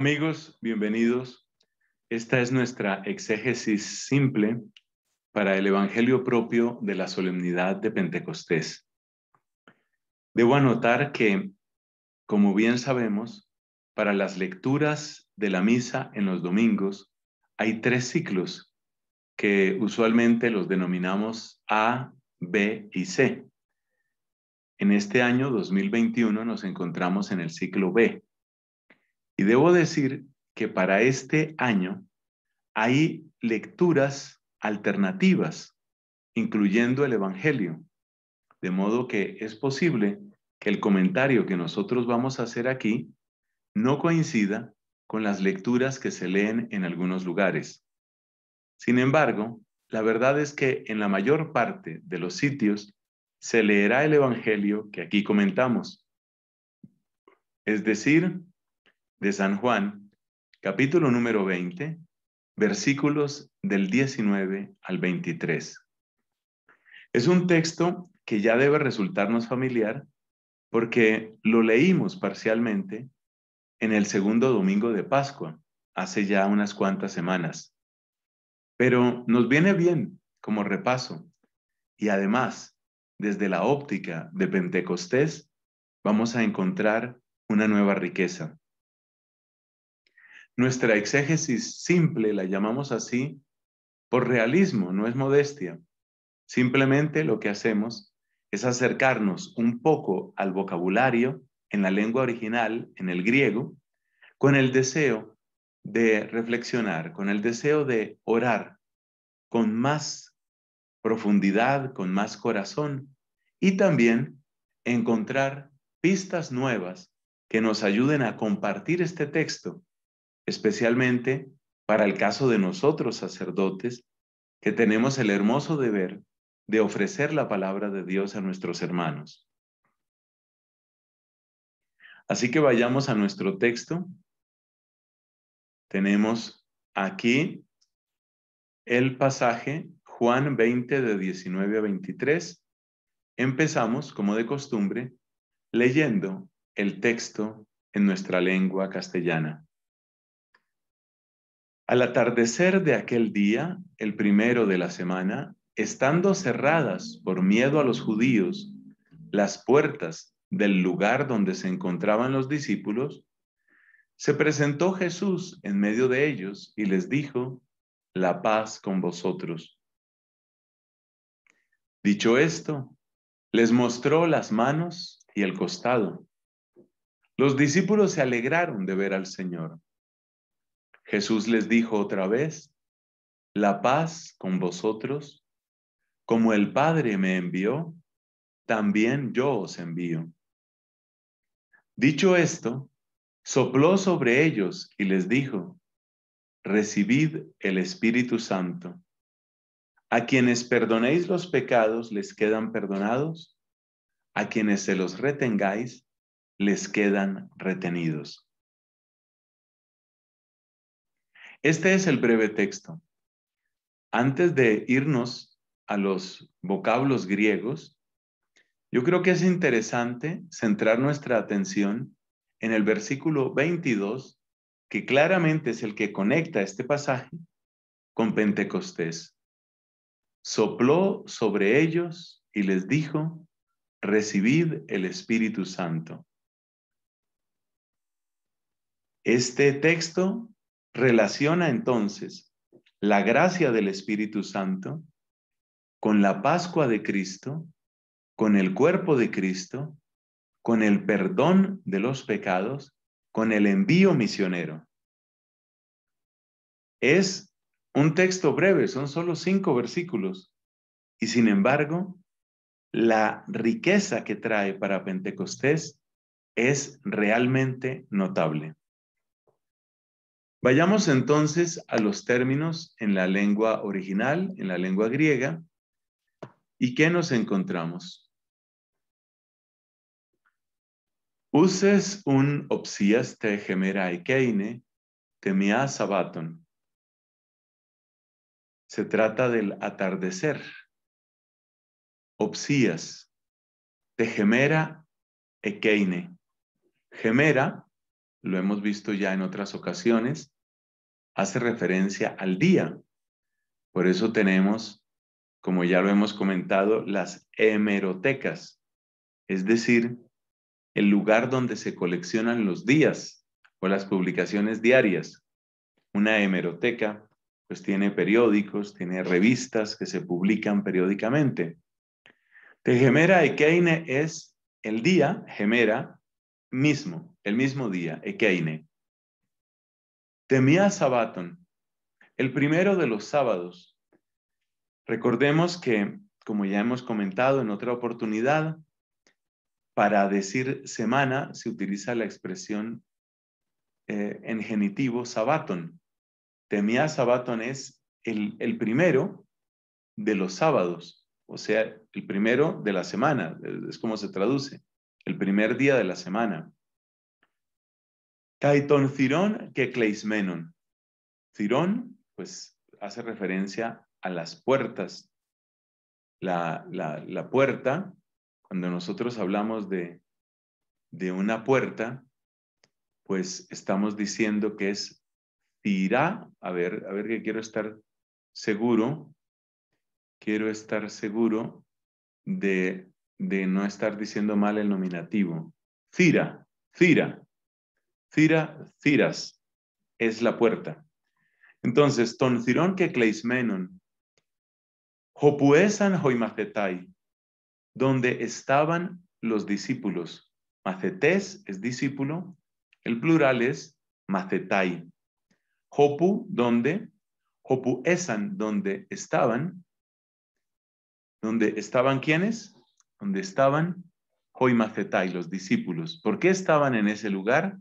Amigos, bienvenidos. Esta es nuestra exégesis simple para el Evangelio propio de la solemnidad de Pentecostés. Debo anotar que, como bien sabemos, para las lecturas de la misa en los domingos hay tres ciclos que usualmente los denominamos A, B y C. En este año 2021 nos encontramos en el ciclo B, y debo decir que para este año hay lecturas alternativas, incluyendo el Evangelio. De modo que es posible que el comentario que nosotros vamos a hacer aquí no coincida con las lecturas que se leen en algunos lugares. Sin embargo, la verdad es que en la mayor parte de los sitios se leerá el Evangelio que aquí comentamos. Es decir, de San Juan, capítulo número 20, versículos del 19 al 23. Es un texto que ya debe resultarnos familiar porque lo leímos parcialmente en el segundo domingo de Pascua, hace ya unas cuantas semanas. Pero nos viene bien como repaso y además, desde la óptica de Pentecostés, vamos a encontrar una nueva riqueza. Nuestra exégesis simple la llamamos así por realismo, no es modestia. Simplemente lo que hacemos es acercarnos un poco al vocabulario en la lengua original, en el griego, con el deseo de reflexionar, con el deseo de orar con más profundidad, con más corazón y también encontrar pistas nuevas que nos ayuden a compartir este texto especialmente para el caso de nosotros sacerdotes, que tenemos el hermoso deber de ofrecer la palabra de Dios a nuestros hermanos. Así que vayamos a nuestro texto. Tenemos aquí el pasaje Juan 20 de 19 a 23. Empezamos, como de costumbre, leyendo el texto en nuestra lengua castellana. Al atardecer de aquel día, el primero de la semana, estando cerradas por miedo a los judíos las puertas del lugar donde se encontraban los discípulos, se presentó Jesús en medio de ellos y les dijo, la paz con vosotros. Dicho esto, les mostró las manos y el costado. Los discípulos se alegraron de ver al Señor. Jesús les dijo otra vez, la paz con vosotros, como el Padre me envió, también yo os envío. Dicho esto, sopló sobre ellos y les dijo, recibid el Espíritu Santo. A quienes perdonéis los pecados les quedan perdonados, a quienes se los retengáis les quedan retenidos. Este es el breve texto. Antes de irnos a los vocablos griegos, yo creo que es interesante centrar nuestra atención en el versículo 22, que claramente es el que conecta este pasaje con Pentecostés. Sopló sobre ellos y les dijo, recibid el Espíritu Santo. Este texto relaciona entonces la gracia del Espíritu Santo con la Pascua de Cristo, con el cuerpo de Cristo, con el perdón de los pecados, con el envío misionero. Es un texto breve, son solo cinco versículos, y sin embargo, la riqueza que trae para Pentecostés es realmente notable. Vayamos entonces a los términos en la lengua original, en la lengua griega, y qué nos encontramos. Uses un opsias te gemera ekeine temia sabaton. Se trata del atardecer. Opsías. te gemera ekeine. Gemera lo hemos visto ya en otras ocasiones, hace referencia al día. Por eso tenemos, como ya lo hemos comentado, las hemerotecas, es decir, el lugar donde se coleccionan los días o las publicaciones diarias. Una hemeroteca pues tiene periódicos, tiene revistas que se publican periódicamente. Tegemera Ekeine es el día, gemera, mismo, el mismo día, Ekeine, temía Sabaton, el primero de los sábados. Recordemos que, como ya hemos comentado en otra oportunidad, para decir semana se utiliza la expresión eh, en genitivo Sabaton. Temía Sabaton es el primero de los sábados, o sea, el primero de la semana, es como se traduce el primer día de la semana. Taiton Cirón que Cleismenon. Cirón, pues hace referencia a las puertas. La, puerta, cuando nosotros hablamos de, de una puerta, pues estamos diciendo que es Tirá, a ver, a ver que quiero estar seguro, quiero estar seguro de de no estar diciendo mal el nominativo. Cira, cira, cira, ciras, es la puerta. Entonces, ton que cleismenon, hopuesan macetai. donde estaban los discípulos. Macetés es discípulo, el plural es macetai. Hopu, donde, hopuesan, donde estaban, donde estaban quienes, donde estaban y los discípulos. ¿Por qué estaban en ese lugar?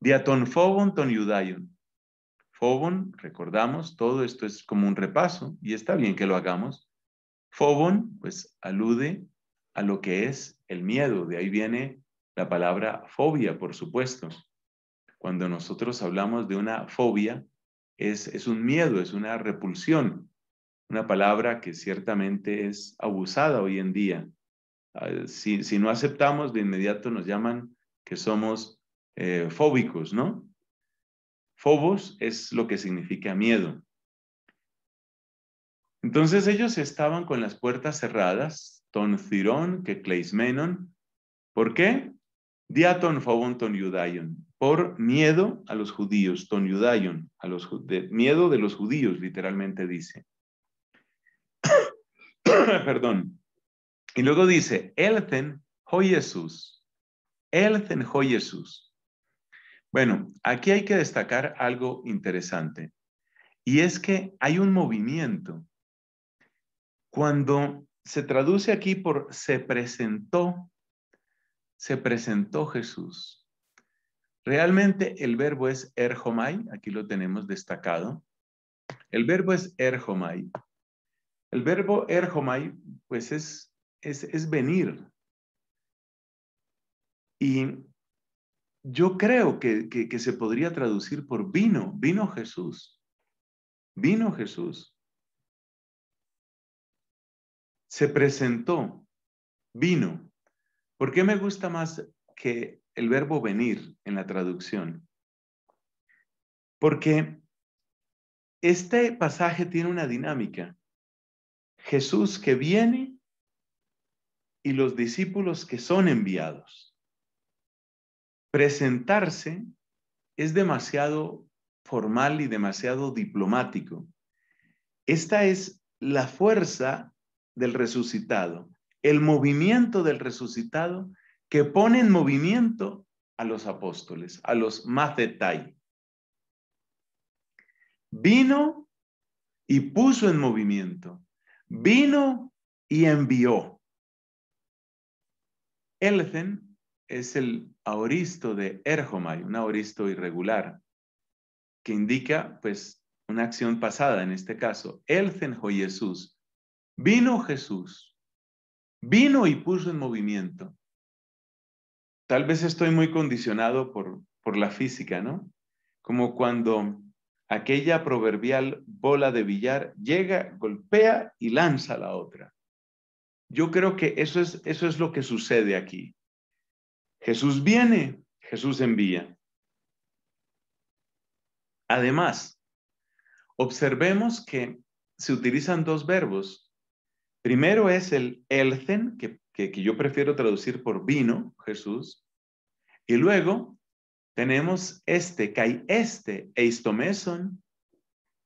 Diaton Fobon ton Yudayon. Fobon, recordamos, todo esto es como un repaso y está bien que lo hagamos. Fobon, pues alude a lo que es el miedo, de ahí viene la palabra fobia, por supuesto. Cuando nosotros hablamos de una fobia, es un miedo, es una repulsión, una palabra que ciertamente es abusada hoy en día, eh, si, no aceptamos, de inmediato nos llaman que somos eh, fóbicos, ¿no? Fobos es lo que significa miedo. Entonces ellos estaban con las puertas cerradas, ton cirón, que cleismenon. ¿Por qué? Diaton fobon ton judaion. Por miedo a los judíos, ton judaion, a los, miedo de los judíos, literalmente dice. Perdón. Y luego dice, Elten ho Jesús. Elten ho Jesús. Bueno, aquí hay que destacar algo interesante. Y es que hay un movimiento. Cuando se traduce aquí por se presentó, se presentó Jesús. Realmente el verbo es erjomai, aquí lo tenemos destacado. El verbo es erjomai. El verbo erjomai, pues es es, venir. Y yo creo que, que, se podría traducir por vino, vino Jesús, vino Jesús. Se presentó, vino. ¿Por qué me gusta más que el verbo venir en la traducción? Porque este pasaje tiene una dinámica. Jesús que viene y los discípulos que son enviados. Presentarse es demasiado formal y demasiado diplomático. Esta es la fuerza del resucitado, el movimiento del resucitado que pone en movimiento a los apóstoles, a los más Vino y puso en movimiento, vino y envió. Elzen es el aoristo de Erjomay, un aoristo irregular, que indica pues una acción pasada en este caso. Elzen oh Jesús. Vino Jesús. Vino y puso en movimiento. Tal vez estoy muy condicionado por, por la física, ¿no? Como cuando aquella proverbial bola de billar llega, golpea y lanza la otra. Yo creo que eso es, lo que sucede aquí. Jesús viene, Jesús envía. Además, observemos que se utilizan dos verbos. Primero es el elzen, que, que, yo prefiero traducir por vino, Jesús. Y luego tenemos este, kai este, eistomeson.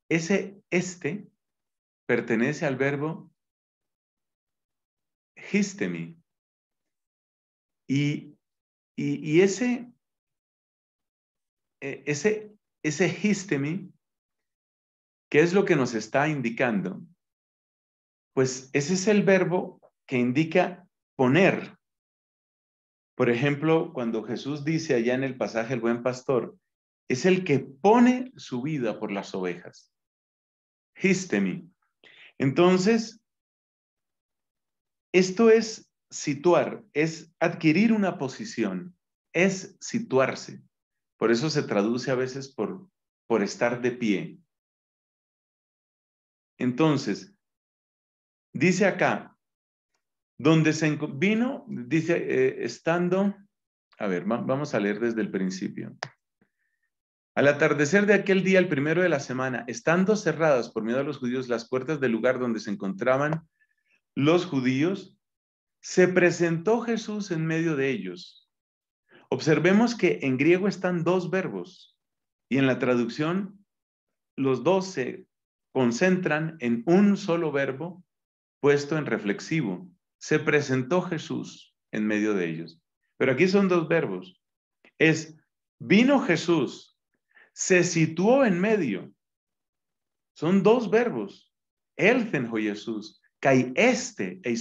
Ese este pertenece al verbo Histemi. Y, ese, e, ese, ese histemi, ¿qué es lo que nos está indicando? Pues ese es el verbo que indica poner. Por ejemplo, cuando Jesús dice allá en el pasaje el buen pastor, es el que pone su vida por las ovejas. Histemi. Entonces, esto es situar, es adquirir una posición, es situarse. Por eso se traduce a veces por, por estar de pie. Entonces, dice acá, donde se vino, dice, eh, estando, a ver, vamos a leer desde el principio. Al atardecer de aquel día, el primero de la semana, estando cerradas por miedo a los judíos las puertas del lugar donde se encontraban, los judíos, se presentó Jesús en medio de ellos. Observemos que en griego están dos verbos y en la traducción los dos se concentran en un solo verbo puesto en reflexivo. Se presentó Jesús en medio de ellos. Pero aquí son dos verbos. Es vino Jesús, se situó en medio. Son dos verbos. Elzenjo Jesús este e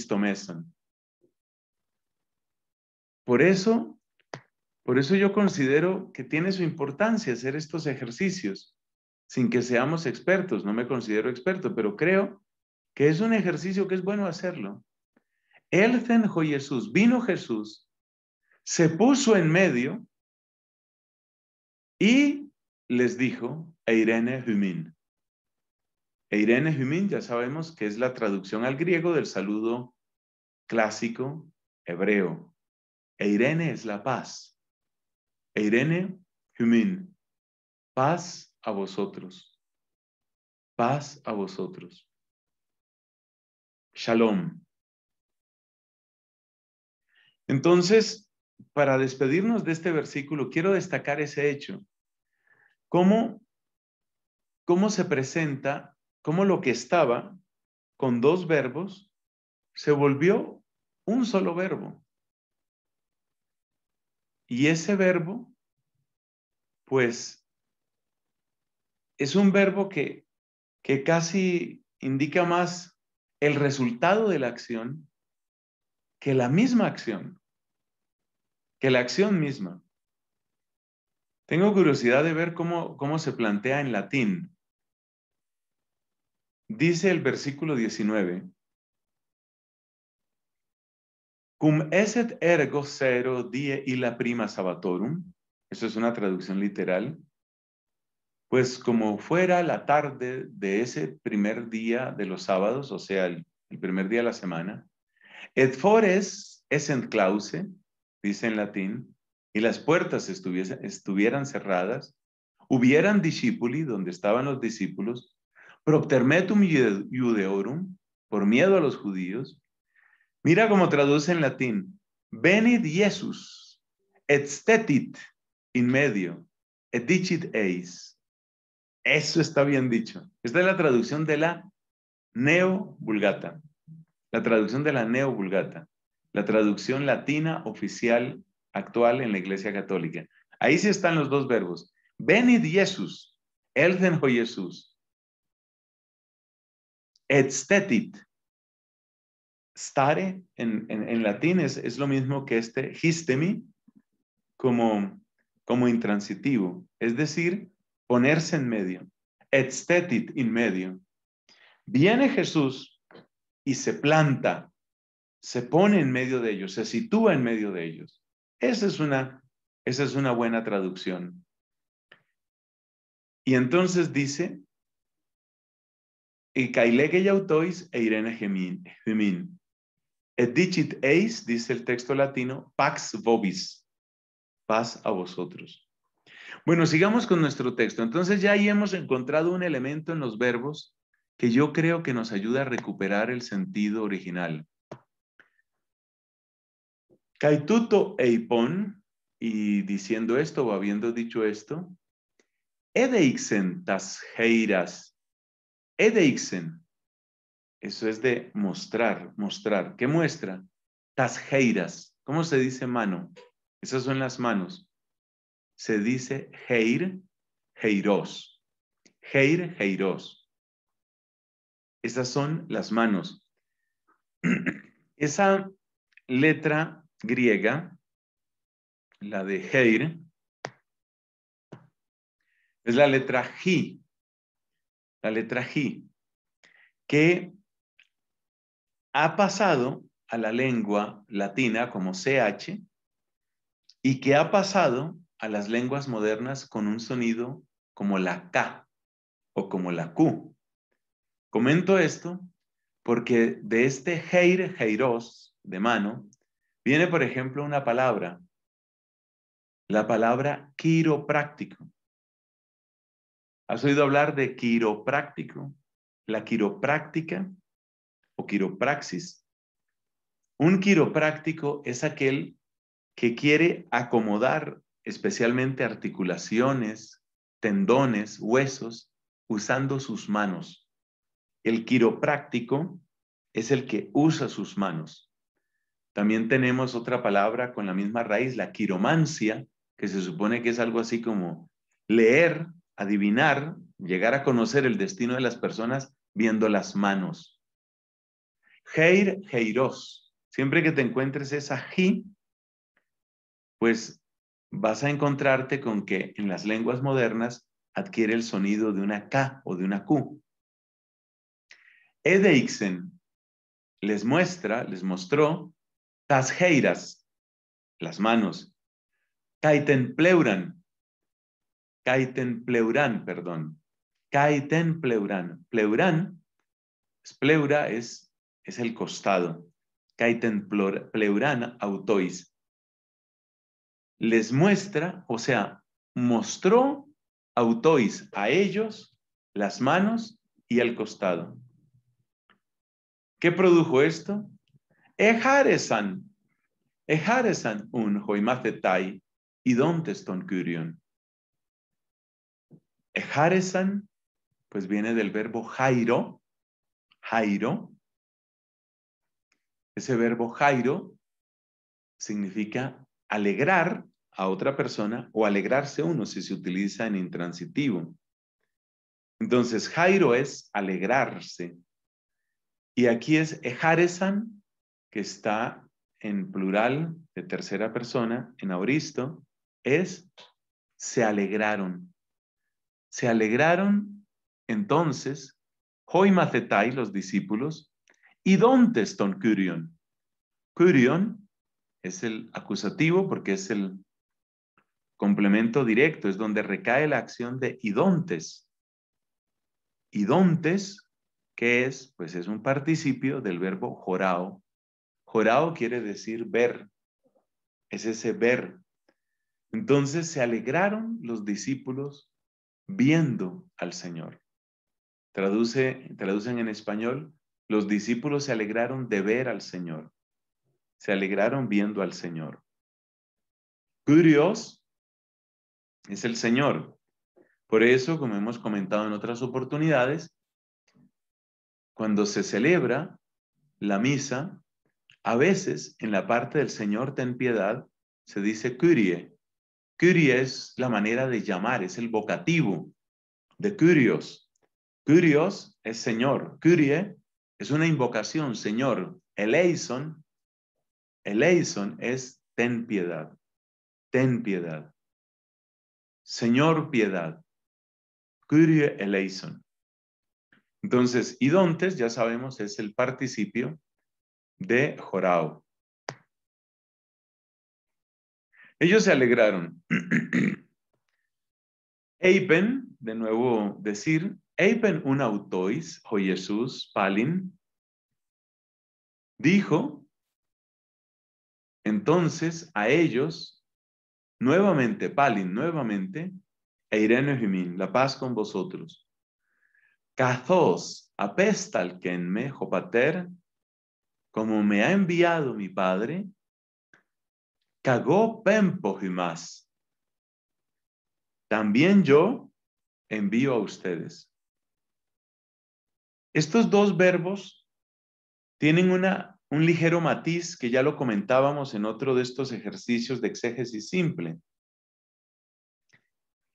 Por eso, por eso yo considero que tiene su importancia hacer estos ejercicios, sin que seamos expertos, no me considero experto, pero creo que es un ejercicio que es bueno hacerlo. cenjo Jesús, vino Jesús, se puso en medio y les dijo, Eirene Humin, Eirene Humin ya sabemos que es la traducción al griego del saludo clásico hebreo. Eirene es la paz. Eirene Humin, paz a vosotros. Paz a vosotros. Shalom. Entonces, para despedirnos de este versículo, quiero destacar ese hecho. ¿Cómo, cómo se presenta cómo lo que estaba con dos verbos se volvió un solo verbo. Y ese verbo, pues, es un verbo que, casi indica más el resultado de la acción que la misma acción, que la acción misma. Tengo curiosidad de ver cómo se plantea en latín Dice el versículo 19. Cum eset ergo cero die y la prima sabatorum. Eso es una traducción literal. Pues como fuera la tarde de ese primer día de los sábados, o sea, el, primer día de la semana, et fores esent clause, dice en latín, y las puertas estuvieran cerradas, hubieran discípuli, donde estaban los discípulos, proptermetum iudeorum, por miedo a los judíos. Mira cómo traduce en latín, venid Jesus, et stetit in medio, et dicit eis. Eso está bien dicho. Esta es la traducción de la Neo Vulgata, la traducción de la Neo Vulgata, la traducción latina oficial actual en la Iglesia Católica. Ahí sí están los dos verbos. Venid Jesus, el ho Jesús, estetit. Stare en, en, latín es, lo mismo que este histemi como, intransitivo, es decir, ponerse en medio. Estetit, en medio. Viene Jesús y se planta, se pone en medio de ellos, se sitúa en medio de ellos. es esa es una buena traducción. Y entonces dice, y ya autois e Irene gemin. Et dicit eis, dice el texto latino, pax vobis, paz a vosotros. Bueno, sigamos con nuestro texto. Entonces ya ahí hemos encontrado un elemento en los verbos que yo creo que nos ayuda a recuperar el sentido original. Caituto eipon, y diciendo esto o habiendo dicho esto, edeixentas heiras Edeixen. Eso es de mostrar, mostrar. ¿Qué muestra? Tasjeiras. ¿Cómo se dice mano? Esas son las manos. Se dice heir, heiros. Heir, heiros. Esas son las manos. Esa letra griega, la de heir, es la letra G la letra G, que ha pasado a la lengua latina como CH y que ha pasado a las lenguas modernas con un sonido como la K o como la Q. Comento esto porque de este heir heiros, de mano, viene, por ejemplo, una palabra, la palabra quiropráctico. ¿Has oído hablar de quiropráctico? La quiropráctica o quiropraxis. Un quiropráctico es aquel que quiere acomodar especialmente articulaciones, tendones, huesos, usando sus manos. El quiropráctico es el que usa sus manos. También tenemos otra palabra con la misma raíz, la quiromancia, que se supone que es algo así como leer adivinar, llegar a conocer el destino de las personas viendo las manos. Heir, heiros. Siempre que te encuentres esa hi, pues vas a encontrarte con que en las lenguas modernas adquiere el sonido de una K o de una Q. Edeixen les muestra, les mostró, tas las manos. Kaiten pleuran, Kaiten pleurán, perdón. Kaiten pleurán. Pleurán, pleura es, es el costado. Kaiten pleurán autois. Les muestra, o sea, mostró autois a ellos las manos y el costado. ¿Qué produjo esto? Ejaresan. Ejaresan un joimazetai y dontes ton curion. Ejaresan, pues viene del verbo jairo, jairo. Ese verbo jairo significa alegrar a otra persona o alegrarse uno si se utiliza en intransitivo. Entonces, jairo es alegrarse. Y aquí es ejaresan, que está en plural de tercera persona, en auristo, es se alegraron. Se alegraron entonces Hoimacetai, los discípulos, y ton Curion. Curion es el acusativo porque es el complemento directo, es donde recae la acción de idontes. Idontes, que es? Pues es un participio del verbo jorao. Jorao quiere decir ver, es ese ver. Entonces se alegraron los discípulos viendo al Señor. Traduce, traducen en español, los discípulos se alegraron de ver al Señor. Se alegraron viendo al Señor. Curios es el Señor. Por eso, como hemos comentado en otras oportunidades, cuando se celebra la misa, a veces en la parte del Señor ten piedad se dice curie, Curie es la manera de llamar, es el vocativo de curios. Curios es Señor. Curie es una invocación, Señor. Eleison, eleison es ten piedad, ten piedad. Señor, piedad. Curie eleison. Entonces, idontes, ya sabemos, es el participio de jorao. Ellos se alegraron. Eipen, de nuevo decir, Eipen un autois, o Jesús, Palin, dijo entonces a ellos, nuevamente, Palin, nuevamente, Eirene Jimin, la paz con vosotros. Cazos, apestal que me, Jopater, como me ha enviado mi padre, Cagó pempo más. También yo envío a ustedes. Estos dos verbos tienen un ligero matiz que ya lo comentábamos en otro de estos ejercicios de exégesis simple.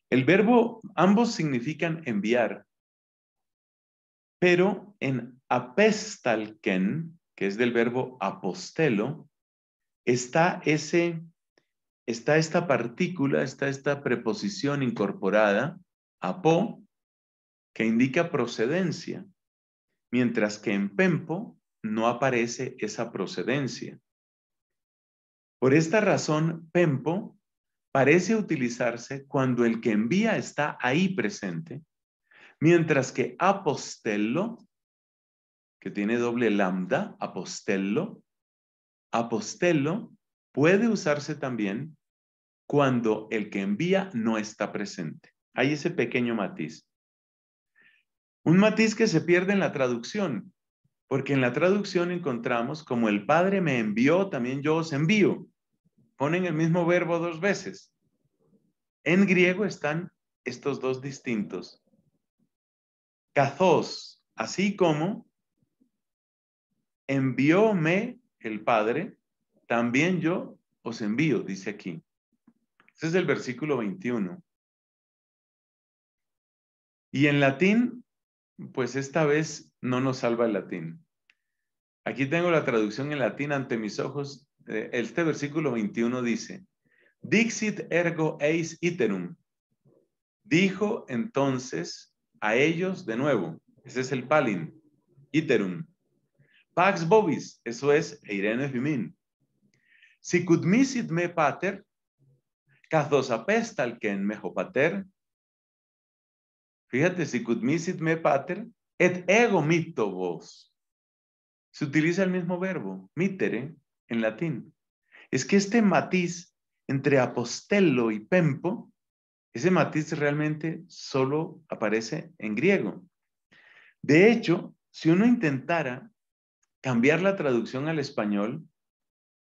El verbo, ambos significan enviar, pero en apestalken, que es del verbo apostelo, está ese, está esta partícula, está esta preposición incorporada, apó, que indica procedencia, mientras que en pempo no aparece esa procedencia. Por esta razón, pempo parece utilizarse cuando el que envía está ahí presente, mientras que apostello, que tiene doble lambda, apostello, Apostelo puede usarse también cuando el que envía no está presente. Hay ese pequeño matiz. Un matiz que se pierde en la traducción, porque en la traducción encontramos como el Padre me envió, también yo os envío. Ponen el mismo verbo dos veces. En griego están estos dos distintos. Cazos, así como envióme el Padre, también yo os envío, dice aquí. Ese es el versículo 21. Y en latín, pues esta vez no nos salva el latín. Aquí tengo la traducción en latín ante mis ojos. Eh, este versículo 21 dice, Dixit ergo eis iterum. Dijo entonces a ellos de nuevo, ese es el palin, iterum, Pax bovis, eso es Irene Fimin. Si missit me pater, dos apestal que mejo pater. Fíjate, si missit me pater, et ego mito vos. Se utiliza el mismo verbo, mitere, en latín. Es que este matiz entre apostello y pempo, ese matiz realmente solo aparece en griego. De hecho, si uno intentara cambiar la traducción al español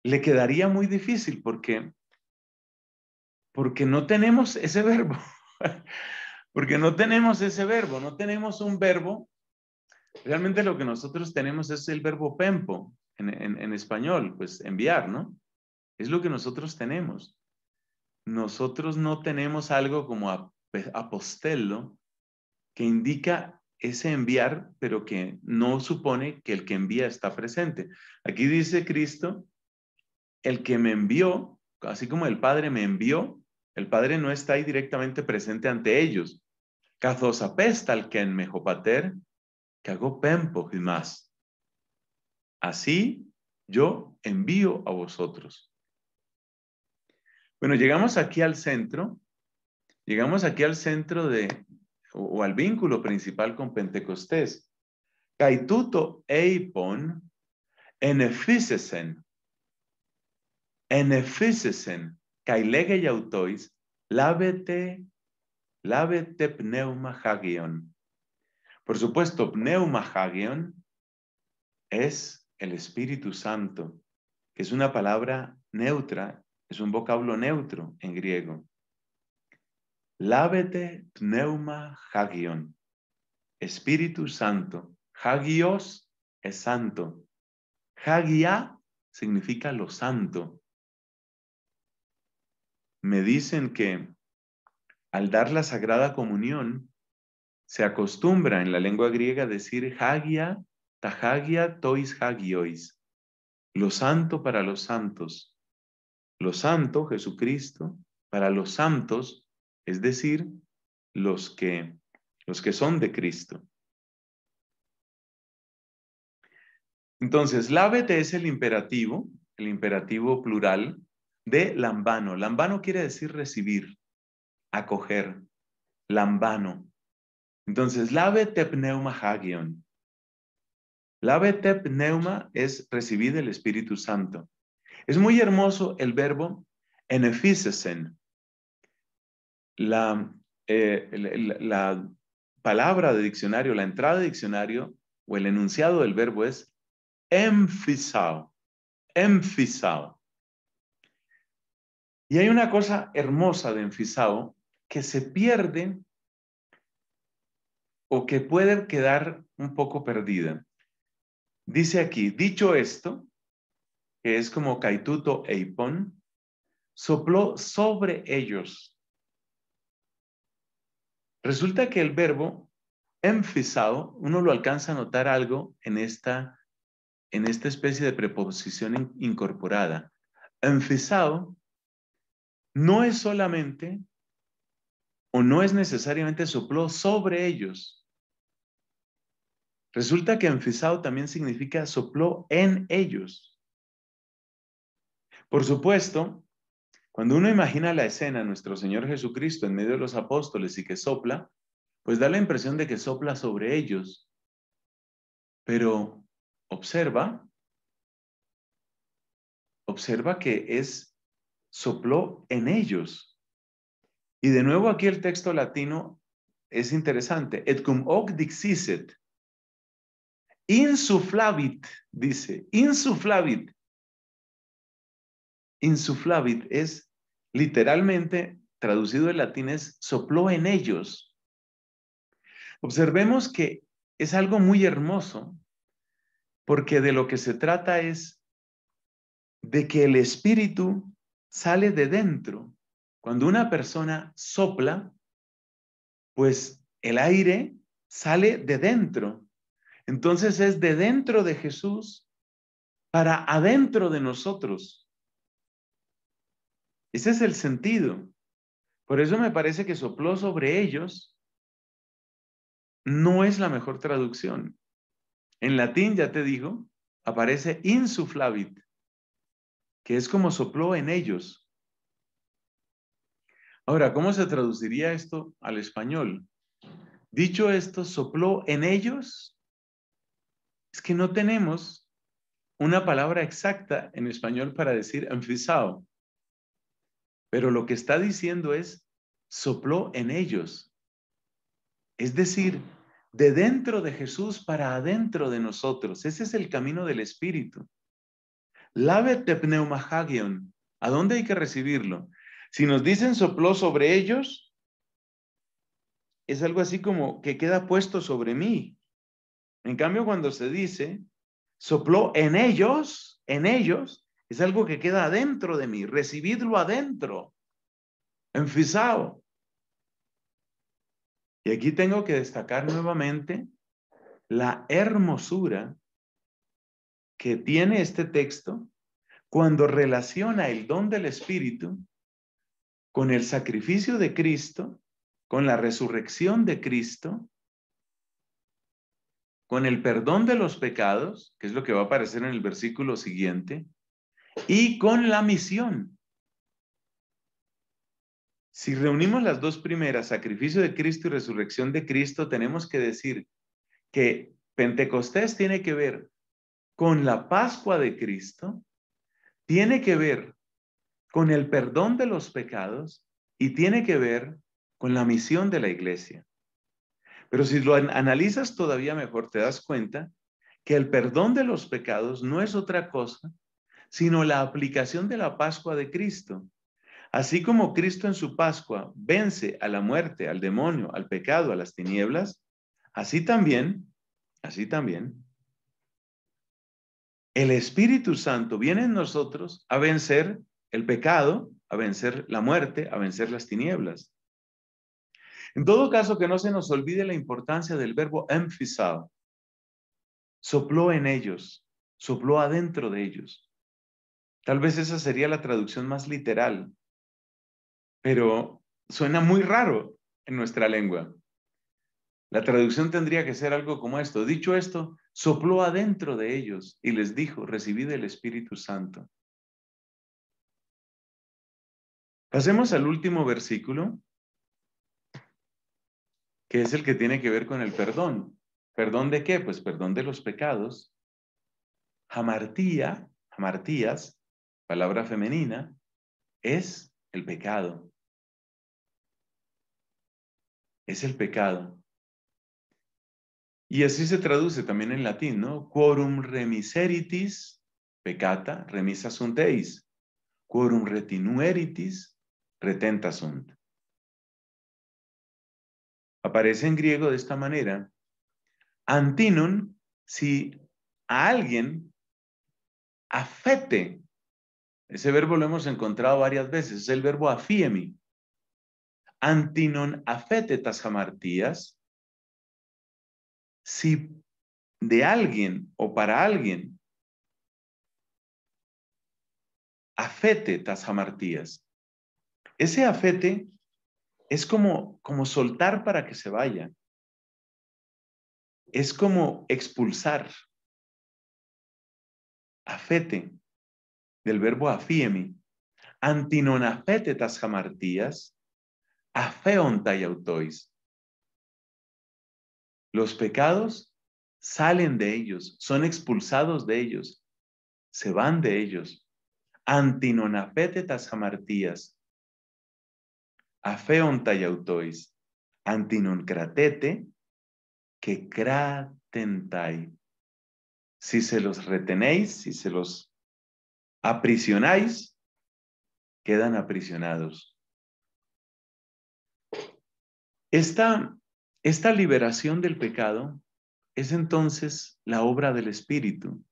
le quedaría muy difícil porque, porque no tenemos ese verbo. porque no tenemos ese verbo, no tenemos un verbo. Realmente lo que nosotros tenemos es el verbo pempo en, español, pues enviar, ¿no? Es lo que nosotros tenemos. Nosotros no tenemos algo como apostello apostelo que indica ese enviar, pero que no supone que el que envía está presente. Aquí dice Cristo, el que me envió, así como el Padre me envió, el Padre no está ahí directamente presente ante ellos. Cazos al que en que y más. Así yo envío a vosotros. Bueno, llegamos aquí al centro, llegamos aquí al centro de, o, al vínculo principal con Pentecostés. Caituto eipon enefisesen, enefisesen, cailege yautois, lávete, lávete pneuma hagion. Por supuesto, pneuma hagion es el Espíritu Santo, que es una palabra neutra, es un vocablo neutro en griego. Lávete pneuma hagion. Espíritu Santo. Hagios es santo. Hagia significa lo santo. Me dicen que al dar la Sagrada Comunión, se acostumbra en la lengua griega decir hagia, tahagia, tois hagiois. Lo santo para los santos. Lo santo, Jesucristo, para los santos es decir, los que, los que son de Cristo. Entonces, lávete es el imperativo, el imperativo plural de lambano. Lambano quiere decir recibir, acoger, lambano. Entonces, lávete pneuma hagion. Lávete pneuma es recibir el Espíritu Santo. Es muy hermoso el verbo enefisesen, eh, la, palabra de diccionario, la entrada de diccionario o el enunciado del verbo es enfisao, enfisao. Y hay una cosa hermosa de enfisao que se pierde o que puede quedar un poco perdida. Dice aquí, dicho esto, que es como caituto eipon sopló sobre ellos Resulta que el verbo enfisado, uno lo alcanza a notar algo en esta, en esta especie de preposición incorporada. Enfisado no es solamente o no es necesariamente sopló sobre ellos. Resulta que enfisado también significa sopló en ellos. Por supuesto, cuando uno imagina la escena, nuestro Señor Jesucristo en medio de los apóstoles y que sopla, pues da la impresión de que sopla sobre ellos. Pero observa, observa que es sopló en ellos. Y de nuevo aquí el texto latino es interesante. Et cum hoc dixiset. Insuflavit, dice, insuflavit insuflavit es literalmente, traducido en latín, es sopló en ellos. Observemos que es algo muy hermoso, porque de lo que se trata es de que el espíritu sale de dentro. Cuando una persona sopla, pues el aire sale de dentro. Entonces es de dentro de Jesús para adentro de nosotros. Ese es el sentido. Por eso me parece que sopló sobre ellos no es la mejor traducción. En latín, ya te digo, aparece insuflavit, que es como sopló en ellos. Ahora, ¿cómo se traduciría esto al español? Dicho esto, sopló en ellos. Es que no tenemos una palabra exacta en español para decir enfisado. Pero lo que está diciendo es, sopló en ellos. Es decir, de dentro de Jesús para adentro de nosotros. Ese es el camino del Espíritu. Lávete pneumahagion. ¿A dónde hay que recibirlo? Si nos dicen sopló sobre ellos, es algo así como que queda puesto sobre mí. En cambio, cuando se dice sopló en ellos, en ellos, es algo que queda adentro de mí. Recibidlo adentro. Enfisado. Y aquí tengo que destacar nuevamente la hermosura que tiene este texto cuando relaciona el don del Espíritu con el sacrificio de Cristo, con la resurrección de Cristo, con el perdón de los pecados, que es lo que va a aparecer en el versículo siguiente, y con la misión. Si reunimos las dos primeras, sacrificio de Cristo y resurrección de Cristo, tenemos que decir que Pentecostés tiene que ver con la Pascua de Cristo, tiene que ver con el perdón de los pecados y tiene que ver con la misión de la iglesia. Pero si lo analizas todavía mejor, te das cuenta que el perdón de los pecados no es otra cosa sino la aplicación de la Pascua de Cristo. Así como Cristo en su Pascua vence a la muerte, al demonio, al pecado, a las tinieblas, así también, así también, el Espíritu Santo viene en nosotros a vencer el pecado, a vencer la muerte, a vencer las tinieblas. En todo caso, que no se nos olvide la importancia del verbo emphasizado. Sopló en ellos, sopló adentro de ellos. Tal vez esa sería la traducción más literal, pero suena muy raro en nuestra lengua. La traducción tendría que ser algo como esto. Dicho esto, sopló adentro de ellos y les dijo, recibid el Espíritu Santo. Pasemos al último versículo, que es el que tiene que ver con el perdón. ¿Perdón de qué? Pues perdón de los pecados. Jamartía Jamartías palabra femenina, es el pecado. Es el pecado. Y así se traduce también en latín, ¿no? Quorum remiseritis, pecata, remissa sunt Quorum retinueritis, retenta sunt. Aparece en griego de esta manera. Antinun, si a alguien afete ese verbo lo hemos encontrado varias veces, es el verbo afiemi. Antinon afetetas jamartías. Si de alguien o para alguien afete jamartías. Ese afete es como, como soltar para que se vaya. Es como expulsar. Afete del verbo afiemi, antinonafetetas jamartías, afeonta autois. Los pecados salen de ellos, son expulsados de ellos, se van de ellos. Antinonafetetas jamartías, afeonta y autois, antinoncratete, que cratentai. Si se los retenéis, si se los aprisionáis, quedan aprisionados. Esta, esta liberación del pecado es entonces la obra del Espíritu.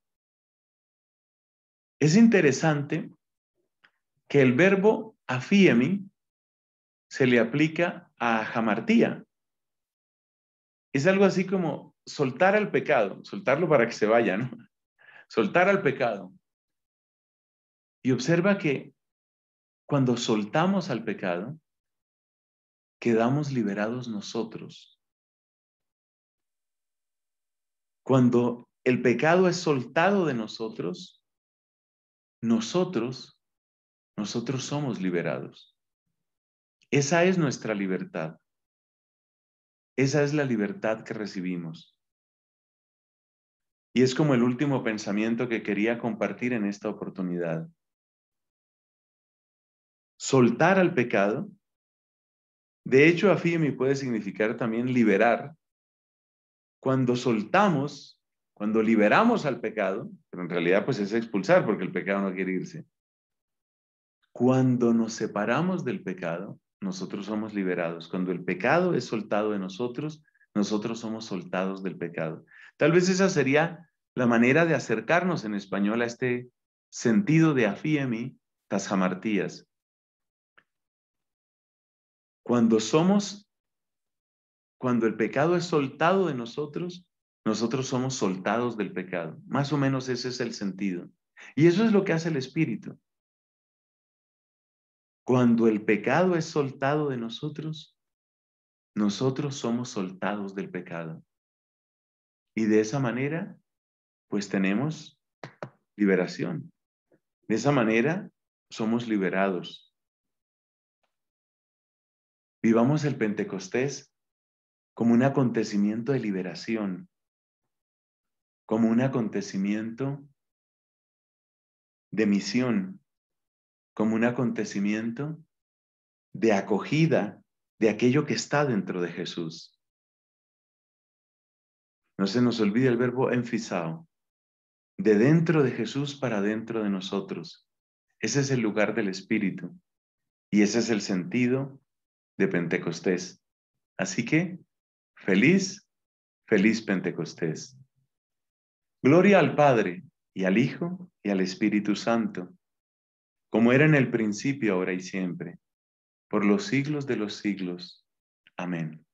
Es interesante que el verbo afiemi se le aplica a jamartía. Es algo así como soltar al pecado, soltarlo para que se vaya, ¿no? Soltar al pecado. Y observa que cuando soltamos al pecado, quedamos liberados nosotros. Cuando el pecado es soltado de nosotros, nosotros, nosotros somos liberados. Esa es nuestra libertad. Esa es la libertad que recibimos. Y es como el último pensamiento que quería compartir en esta oportunidad soltar al pecado. De hecho, afiemi puede significar también liberar. Cuando soltamos, cuando liberamos al pecado, pero en realidad pues es expulsar porque el pecado no quiere irse. Cuando nos separamos del pecado, nosotros somos liberados. Cuando el pecado es soltado de nosotros, nosotros somos soltados del pecado. Tal vez esa sería la manera de acercarnos en español a este sentido de afiemi, tasamartías, cuando somos, cuando el pecado es soltado de nosotros, nosotros somos soltados del pecado. Más o menos ese es el sentido. Y eso es lo que hace el Espíritu. Cuando el pecado es soltado de nosotros, nosotros somos soltados del pecado. Y de esa manera, pues tenemos liberación. De esa manera, somos liberados. Vivamos el Pentecostés como un acontecimiento de liberación, como un acontecimiento de misión, como un acontecimiento de acogida de aquello que está dentro de Jesús. No se nos olvide el verbo enfisao, de dentro de Jesús para dentro de nosotros. Ese es el lugar del Espíritu y ese es el sentido de Pentecostés. Así que, feliz, feliz Pentecostés. Gloria al Padre y al Hijo y al Espíritu Santo, como era en el principio, ahora y siempre, por los siglos de los siglos. Amén.